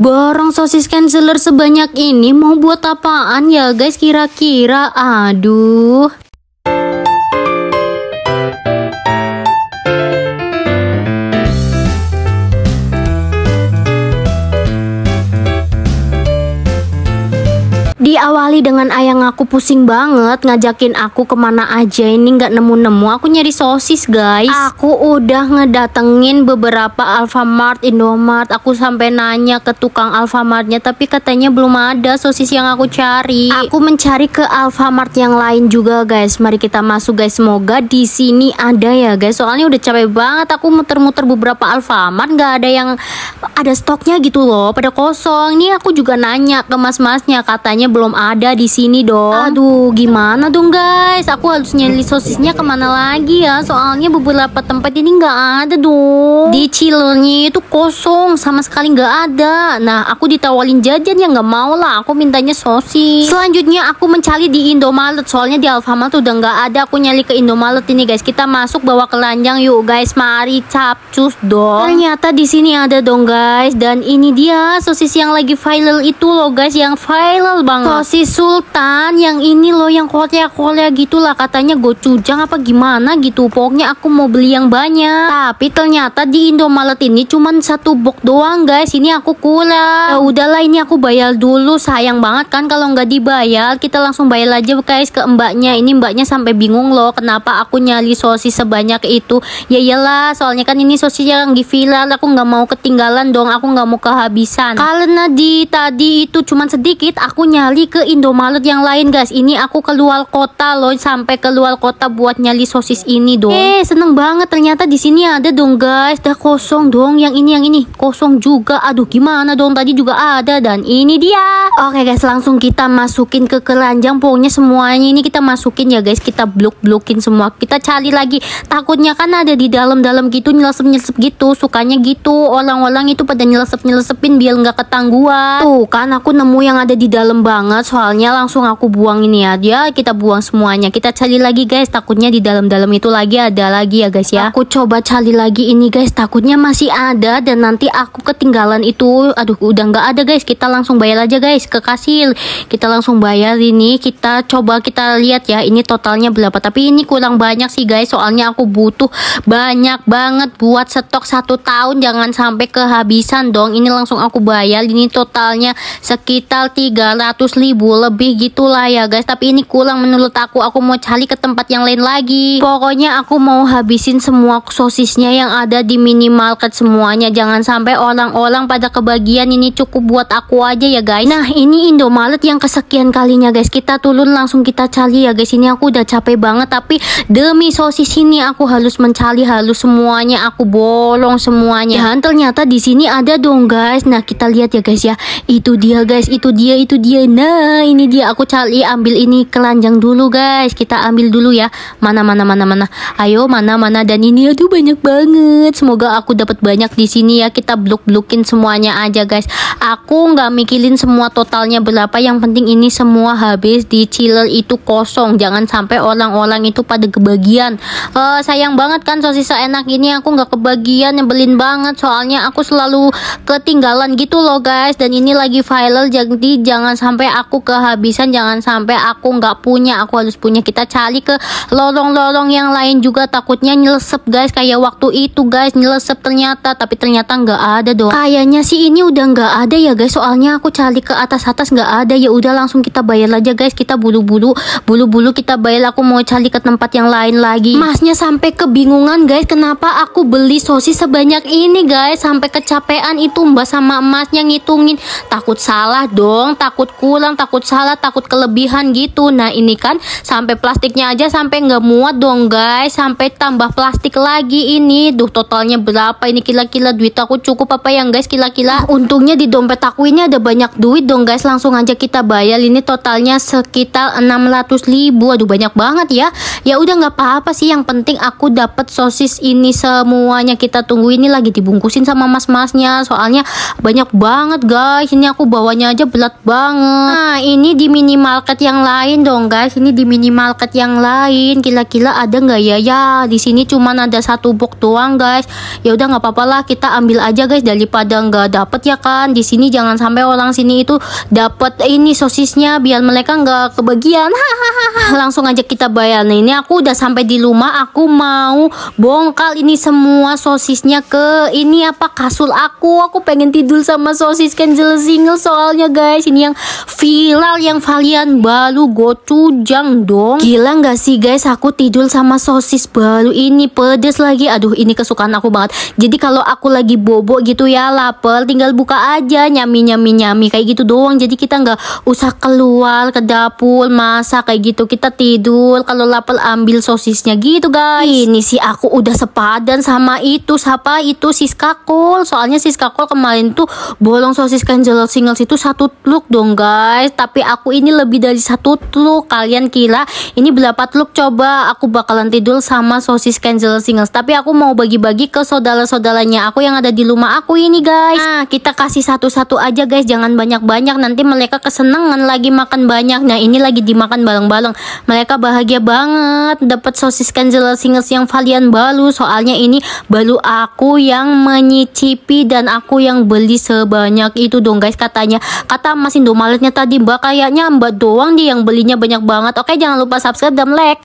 Borong sosis canceller sebanyak ini mau buat apaan ya guys kira-kira? Aduh. diawali dengan ayang aku pusing banget ngajakin aku kemana aja ini nggak nemu-nemu. Aku nyari sosis guys. Aku udah ngedatengin beberapa Alfamart, Indomart. Aku sampai nanya ke tukang Alfamartnya tapi katanya belum ada sosis yang aku cari. Aku mencari ke Alfamart yang lain juga guys. Mari kita masuk guys. Semoga di sini ada ya guys. Soalnya udah capek banget aku muter-muter beberapa Alfamart nggak ada yang ada stoknya gitu loh. Pada kosong. Ini aku juga nanya ke mas-masnya katanya belum belum ada di sini dong. Aduh, gimana dong guys? Aku harus nyari sosisnya kemana lagi ya? Soalnya beberapa tempat ini nggak ada dong. Di chillernya itu kosong, sama sekali nggak ada. Nah, aku ditawarin jajan yang nggak mau lah. Aku mintanya sosis. Selanjutnya aku mencari di Indomaret, soalnya di Alfamart udah nggak ada. Aku nyari ke Indomaret ini guys. Kita masuk bawa keranjang yuk guys. Mari capcus dong. Ternyata di sini ada dong guys. Dan ini dia sosis yang lagi viral itu loh guys, yang viral banget. Oh si Sultan yang ini loh yang Korea-Korea gitulah katanya gocujang apa gimana gitu Pokoknya aku mau beli yang banyak Tapi ternyata di Indo Indomaret ini cuman satu box doang guys Ini aku kurang Ya udahlah ini aku bayar dulu sayang banget kan kalau nggak dibayar Kita langsung bayar aja guys ke mbaknya Ini mbaknya sampai bingung loh kenapa aku nyali sosis sebanyak itu Ya iyalah soalnya kan ini sosis yang di viral Aku nggak mau ketinggalan dong aku nggak mau kehabisan Karena di tadi itu cuman sedikit aku nyali ke Indomaret yang lain guys ini aku keluar kota loh sampai keluar kota buat nyali sosis ini dong eh seneng banget ternyata di sini ada dong guys dah kosong dong yang ini yang ini kosong juga aduh gimana dong tadi juga ada dan ini dia oke guys langsung kita masukin ke keranjang pokoknya semuanya ini kita masukin ya guys kita blok-blokin semua kita cari lagi takutnya kan ada di dalam-dalam gitu nyelesep-nyelesep gitu sukanya gitu orang-orang itu pada nyelesep-nyelesepin biar nggak ketangguan tuh kan aku nemu yang ada di dalam banget banget soalnya langsung aku buang ini ya dia kita buang semuanya kita cari lagi guys takutnya di dalam-dalam itu lagi ada lagi ya guys ya aku coba cari lagi ini guys takutnya masih ada dan nanti aku ketinggalan itu aduh udah nggak ada guys kita langsung bayar aja guys ke kasir kita langsung bayar ini kita coba kita lihat ya ini totalnya berapa tapi ini kurang banyak sih guys soalnya aku butuh banyak banget buat stok satu tahun jangan sampai kehabisan dong ini langsung aku bayar ini totalnya sekitar 300 ribu lebih gitulah ya guys tapi ini kurang menurut aku aku mau cari ke tempat yang lain lagi pokoknya aku mau habisin semua sosisnya yang ada di minimarket semuanya jangan sampai orang-orang pada kebagian ini cukup buat aku aja ya guys nah ini Indomaret yang kesekian kalinya guys kita turun langsung kita cari ya guys ini aku udah capek banget tapi demi sosis ini aku harus mencari halus semuanya aku bolong semuanya dan ternyata di sini ada dong guys nah kita lihat ya guys ya itu dia guys itu dia itu dia nah ini dia aku cari ambil ini kelanjang dulu guys. Kita ambil dulu ya. Mana mana mana mana. Ayo mana mana dan ini aduh banyak banget. Semoga aku dapat banyak di sini ya. Kita blok-blokin semuanya aja guys. Aku nggak mikirin semua totalnya berapa. Yang penting ini semua habis di chiller itu kosong. Jangan sampai orang-orang itu pada kebagian. Uh, sayang banget kan sosis enak ini aku nggak kebagian nyebelin banget soalnya aku selalu ketinggalan gitu loh guys dan ini lagi viral jadi jangan sampai aku kehabisan jangan sampai aku nggak punya aku harus punya kita cari ke lorong-lorong yang lain juga takutnya nyelesep guys kayak waktu itu guys nyelesep ternyata tapi ternyata nggak ada dong kayaknya sih ini udah nggak ada ya guys soalnya aku cari ke atas-atas nggak ada ya udah langsung kita bayar aja guys kita buru-buru buru-buru kita bayar aku mau cari ke tempat yang lain lagi masnya sampai kebingungan guys kenapa aku beli sosis sebanyak ini guys sampai kecapean itu mbak sama emasnya ngitungin takut salah dong takut kurang kurang, takut salah, takut kelebihan gitu. Nah ini kan sampai plastiknya aja sampai nggak muat dong guys, sampai tambah plastik lagi ini. Duh totalnya berapa ini kila-kila duit aku cukup apa yang guys kila-kila. untungnya di dompet aku ini ada banyak duit dong guys, langsung aja kita bayar ini totalnya sekitar 600 ribu. Aduh banyak banget ya ya udah nggak apa-apa sih yang penting aku dapat sosis ini semuanya kita tunggu ini lagi dibungkusin sama mas-masnya soalnya banyak banget guys ini aku bawanya aja berat banget nah ini di minimarket yang lain dong guys ini di minimarket yang lain kira-kira ada nggak ya ya di sini cuman ada satu box doang guys ya udah nggak apa-apa lah kita ambil aja guys daripada nggak dapet ya kan di sini jangan sampai orang sini itu dapat ini sosisnya biar mereka nggak kebagian langsung aja kita bayar nih ini ini aku udah sampai di rumah aku mau bongkal ini semua sosisnya ke ini apa kasur aku aku pengen tidur sama sosis kenzel single soalnya guys ini yang viral yang valian baru gocujang dong gila gak sih guys aku tidur sama sosis baru ini pedes lagi aduh ini kesukaan aku banget jadi kalau aku lagi bobo gitu ya lapel, tinggal buka aja nyami nyami nyami kayak gitu doang jadi kita gak usah keluar ke dapur masak kayak gitu kita tidur kalau lapel ambil sosisnya gitu guys ini sih aku udah sepadan sama itu siapa itu Siska kakul soalnya Siska kakul kemarin tuh bolong sosis kanjel singles itu satu truk dong guys tapi aku ini lebih dari satu truk kalian kira ini berapa truk coba aku bakalan tidur sama sosis kanjel singles tapi aku mau bagi-bagi ke saudara-saudaranya aku yang ada di rumah aku ini guys nah kita kasih satu-satu aja guys jangan banyak-banyak nanti mereka kesenangan lagi makan banyak nah ini lagi dimakan bareng-bareng mereka bahagia banget banget dapat sosis kanjela singles yang valian balu, soalnya ini baru aku yang menyicipi dan aku yang beli sebanyak itu dong guys katanya kata Mas Indomaretnya tadi mbak kayaknya mbak doang dia yang belinya banyak banget oke jangan lupa subscribe dan like